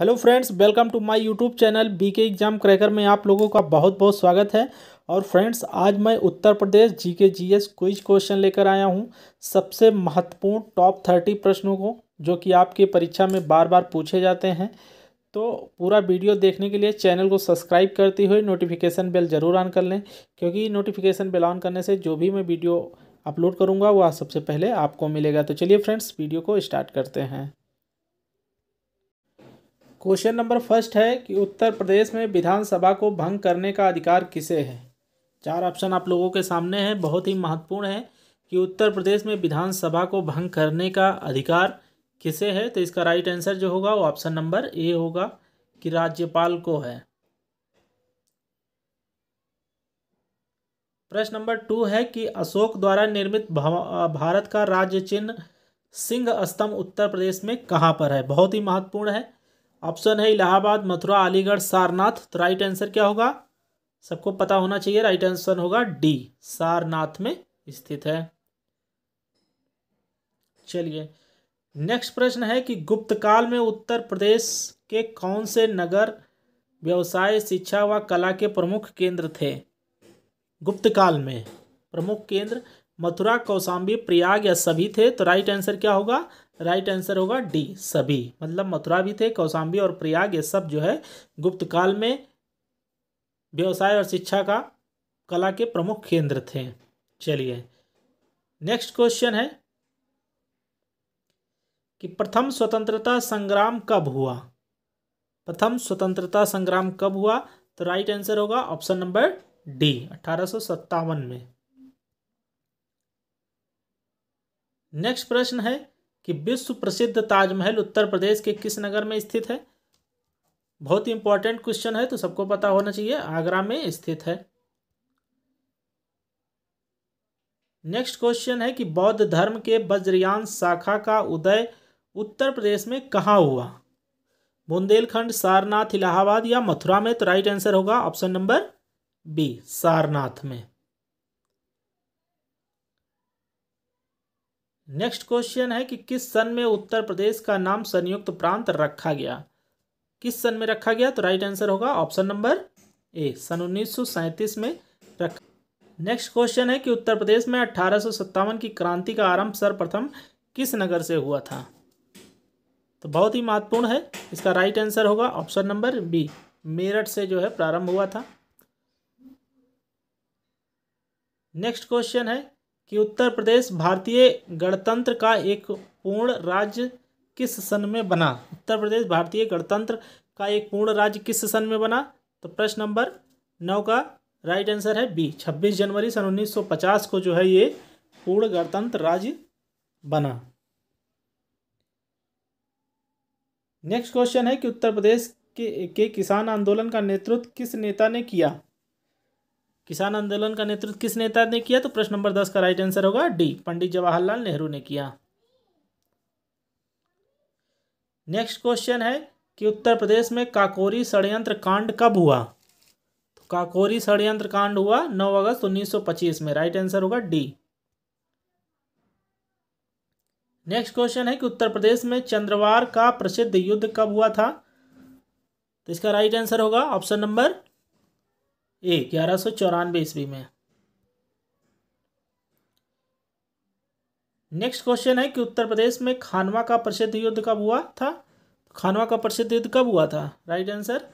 hello friends welcome to my YouTube channel BK exam cracker में आप लोगों का बहुत बहुत स्वागत है और फ्रेंड्स आज मैं Uttar Pradesh GK GS quiz question लेकर आया हूं सबसे महत्वपूर्ण टॉप थर्टी प्रश्नों को जो कि आपकी परीक्षा में बार बार पूछे जाते हैं तो पूरा वीडियो देखने के लिए चैनल को सब्सक्राइब करते हुए नोटिफिकेशन बेल ज़रूर ऑन कर लें क्योंकि नोटिफिकेशन बेल ऑन करने से जो भी मैं वीडियो अपलोड करूँगा वह सबसे पहले आपको मिलेगा तो चलिए फ्रेंड्स वीडियो को स्टार्ट करते हैं क्वेश्चन नंबर फर्स्ट है कि उत्तर प्रदेश में विधानसभा को भंग करने का अधिकार किसे है चार ऑप्शन आप लोगों के सामने है बहुत ही महत्वपूर्ण है कि उत्तर प्रदेश में विधानसभा को भंग करने का अधिकार किसे है तो इसका राइट आंसर जो होगा वो ऑप्शन नंबर ए होगा कि राज्यपाल को है प्रश्न नंबर टू है कि अशोक द्वारा निर्मित भारत का राज्य चिन्ह सिंह स्तंभ उत्तर प्रदेश में कहाँ पर है बहुत ही महत्वपूर्ण है ऑप्शन है इलाहाबाद मथुरा अलीगढ़ सारनाथ तो राइट आंसर क्या होगा सबको पता होना चाहिए राइट आंसर होगा डी सारनाथ में स्थित है चलिए नेक्स्ट प्रश्न है कि गुप्त काल में उत्तर प्रदेश के कौन से नगर व्यवसाय शिक्षा व कला के प्रमुख केंद्र थे गुप्त काल में प्रमुख केंद्र मथुरा कौसाम्बी प्रयाग या सभी थे तो राइट आंसर क्या होगा राइट आंसर होगा डी सभी मतलब मथुरा भी थे कौसाम्बी और प्रयाग ये सब जो है गुप्त काल में व्यवसाय और शिक्षा का कला के प्रमुख केंद्र थे चलिए नेक्स्ट क्वेश्चन है कि प्रथम स्वतंत्रता संग्राम कब हुआ प्रथम स्वतंत्रता संग्राम कब हुआ तो राइट आंसर होगा ऑप्शन नंबर डी अठारह में नेक्स्ट प्रश्न है कि विश्व प्रसिद्ध ताजमहल उत्तर प्रदेश के किस नगर में स्थित है बहुत ही इंपॉर्टेंट क्वेश्चन है तो सबको पता होना चाहिए आगरा में स्थित है नेक्स्ट क्वेश्चन है कि बौद्ध धर्म के बज्रयान शाखा का उदय उत्तर प्रदेश में कहाँ हुआ बुंदेलखंड सारनाथ इलाहाबाद या मथुरा में तो राइट आंसर होगा ऑप्शन नंबर बी सारनाथ में नेक्स्ट क्वेश्चन है कि किस सन में उत्तर प्रदेश का नाम संयुक्त प्रांत रखा गया किस सन में रखा गया तो राइट आंसर होगा ऑप्शन नंबर ए सन उन्नीस में रखा नेक्स्ट क्वेश्चन है कि उत्तर प्रदेश में अठारह की क्रांति का आरंभ सर्वप्रथम किस नगर से हुआ था तो बहुत ही महत्वपूर्ण है इसका राइट आंसर होगा ऑप्शन नंबर बी मेरठ से जो है प्रारंभ हुआ था नेक्स्ट क्वेश्चन है कि उत्तर प्रदेश भारतीय गणतंत्र का एक पूर्ण राज्य किस सन में बना उत्तर प्रदेश भारतीय गणतंत्र का एक पूर्ण राज्य किस सन में बना तो प्रश्न नंबर नौ का राइट आंसर है बी छब्बीस जनवरी सन उन्नीस सौ पचास को जो है ये पूर्ण गणतंत्र राज्य बना नेक्स्ट क्वेश्चन है कि उत्तर प्रदेश के, के किसान आंदोलन का नेतृत्व किस नेता ने किया किसान आंदोलन का नेतृत्व किस नेता ने किया तो प्रश्न नंबर दस का राइट आंसर होगा डी पंडित जवाहरलाल नेहरू ने किया नेक्स्ट क्वेश्चन है कि उत्तर प्रदेश में काकोरी षडयंत्र कांड कब हुआ तो काकोरी षडयंत्र कांड हुआ 9 अगस्त 1925 में राइट आंसर होगा डी नेक्स्ट क्वेश्चन है कि उत्तर प्रदेश में चंद्रवार का प्रसिद्ध युद्ध कब हुआ था तो इसका राइट आंसर होगा ऑप्शन नंबर ए ग्यारह सौ चौरानवे ईस्वी में नेक्स्ट क्वेश्चन है कि उत्तर प्रदेश में खानवा का प्रसिद्ध युद्ध कब हुआ था खानवा का प्रसिद्ध युद्ध कब हुआ था right answer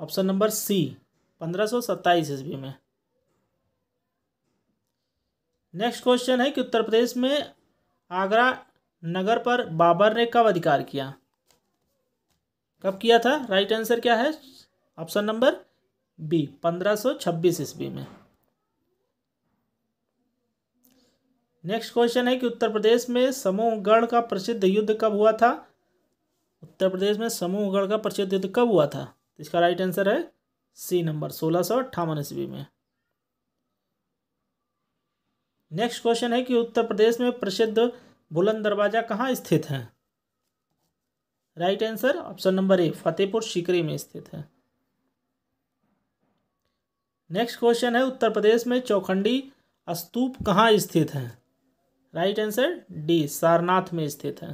option number C पंद्रह सौ सत्ताईस ईस्वी में नेक्स्ट क्वेश्चन है कि उत्तर प्रदेश में आगरा नगर पर बाबर ने कब अधिकार किया कब किया था राइट आंसर क्या है ऑप्शन नंबर बी पंद्रह सौ छब्बीस ईस्वी में नेक्स्ट क्वेश्चन है कि उत्तर प्रदेश में समूहगढ़ का प्रसिद्ध युद्ध कब हुआ था उत्तर प्रदेश में समूहगढ़ का प्रसिद्ध युद्ध कब हुआ था तो इसका राइट आंसर है सी नंबर सोलह सौ अट्ठावन ईस्वी में नेक्स्ट क्वेश्चन है कि उत्तर प्रदेश में प्रसिद्ध बुलंद दरवाजा कहाँ स्थित है right answer option number A Fatehpur Sikri में स्थित है नेक्स्ट क्वेश्चन है उत्तर प्रदेश में चौखंडी स्तूप कहाँ स्थित है राइट आंसर डी सारनाथ में स्थित है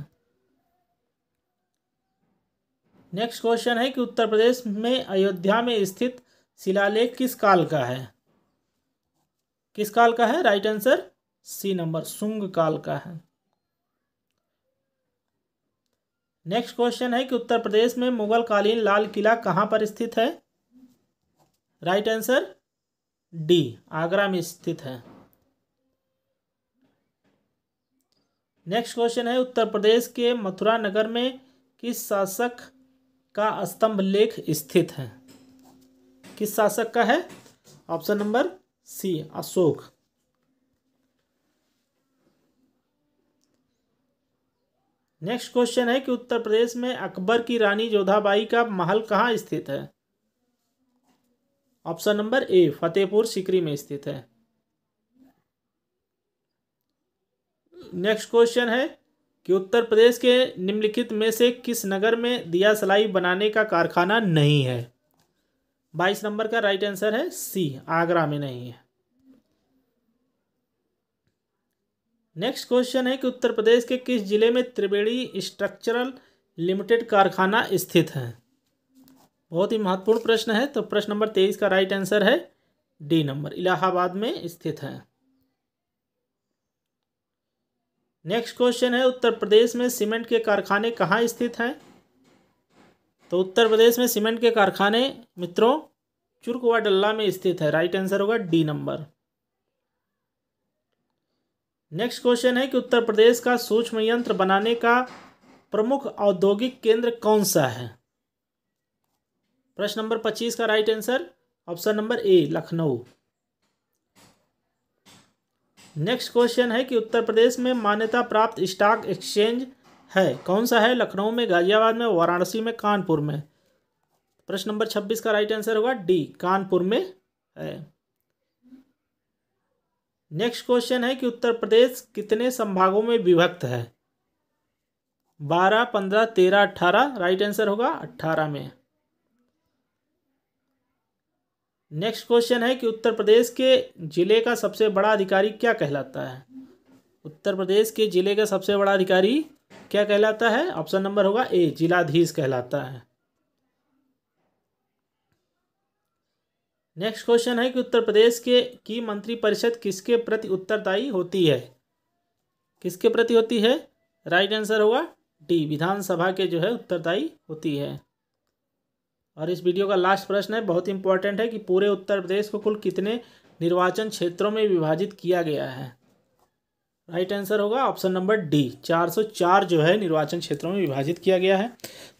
नेक्स्ट क्वेश्चन है कि उत्तर प्रदेश में अयोध्या में स्थित शिलालेख किस काल का है किस काल का है राइट आंसर सी नंबर सुंग काल का है नेक्स्ट क्वेश्चन है कि उत्तर प्रदेश में मुगल कालीन लाल किला कहाँ पर स्थित है राइट आंसर डी आगरा में स्थित है नेक्स्ट क्वेश्चन है उत्तर प्रदेश के मथुरा नगर में किस शासक का स्तंभ लेख स्थित है किस शासक का है option number C Ashok next question है कि उत्तर प्रदेश में अकबर की रानी जोधाबाई का महल कहाँ स्थित है option number A Fatehpur Sikri में स्थित है नेक्स्ट क्वेश्चन है कि उत्तर प्रदेश के निम्नलिखित में से किस नगर में दिया सलाई बनाने का कारखाना नहीं है बाईस नंबर का राइट आंसर है सी आगरा में नहीं है नेक्स्ट क्वेश्चन है कि उत्तर प्रदेश के किस जिले में त्रिवेणी स्ट्रक्चरल लिमिटेड कारखाना स्थित है बहुत ही महत्वपूर्ण प्रश्न है तो प्रश्न नंबर तेईस का राइट आंसर है डी नंबर इलाहाबाद में स्थित है नेक्स्ट क्वेश्चन है उत्तर प्रदेश में सीमेंट के कारखाने कहाँ स्थित हैं तो उत्तर प्रदेश में सीमेंट के कारखाने मित्रों चुरकुआ डल्ला में स्थित है राइट आंसर होगा डी नंबर नेक्स्ट क्वेश्चन है कि उत्तर प्रदेश का सूक्ष्म यंत्र बनाने का प्रमुख औद्योगिक केंद्र कौन सा है प्रश्न नंबर पच्चीस का right answer option number A Lucknow next question है कि उत्तर प्रदेश में मान्यता प्राप्त स्टॉक एक्सचेंज है कौन सा है लखनऊ में गाजियाबाद में वाराणसी में कानपुर में प्रश्न नंबर छब्बीस का राइट आंसर होगा डी कानपुर में है नेक्स्ट क्वेश्चन है कि उत्तर प्रदेश कितने संभागों में विभक्त है बारह पंद्रह तेरह अट्ठारह राइट आंसर होगा अट्ठारह में नेक्स्ट क्वेश्चन है कि उत्तर प्रदेश के जिले का सबसे बड़ा अधिकारी क्या कहलाता है उत्तर प्रदेश के जिले का सबसे बड़ा अधिकारी क्या कहलाता है ऑप्शन नंबर होगा ए जिलाधीश कहलाता है नेक्स्ट क्वेश्चन है कि उत्तर प्रदेश के की मंत्रिपरिषद किसके प्रति उत्तरदायी होती है किसके प्रति होती है राइट आंसर होगा डी विधानसभा के जो है उत्तरदायी होती है और इस वीडियो का लास्ट प्रश्न है बहुत इंपॉर्टेंट है कि पूरे उत्तर प्रदेश को कुल कितने निर्वाचन क्षेत्रों में विभाजित किया गया है राइट आंसर होगा ऑप्शन नंबर डी 404 जो है निर्वाचन क्षेत्रों में विभाजित किया गया है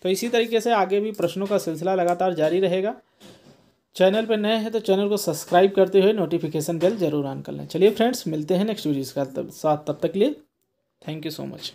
तो इसी तरीके से आगे भी प्रश्नों का सिलसिला लगातार जारी रहेगा चैनल पर नए हैं तो चैनल को सब्सक्राइब करते हुए नोटिफिकेशन बेल जरूर ऑन कर लें चलिए फ्रेंड्स मिलते हैं नेक्स्ट वीडियो के साथ तब तक लिए थैंक यू सो मच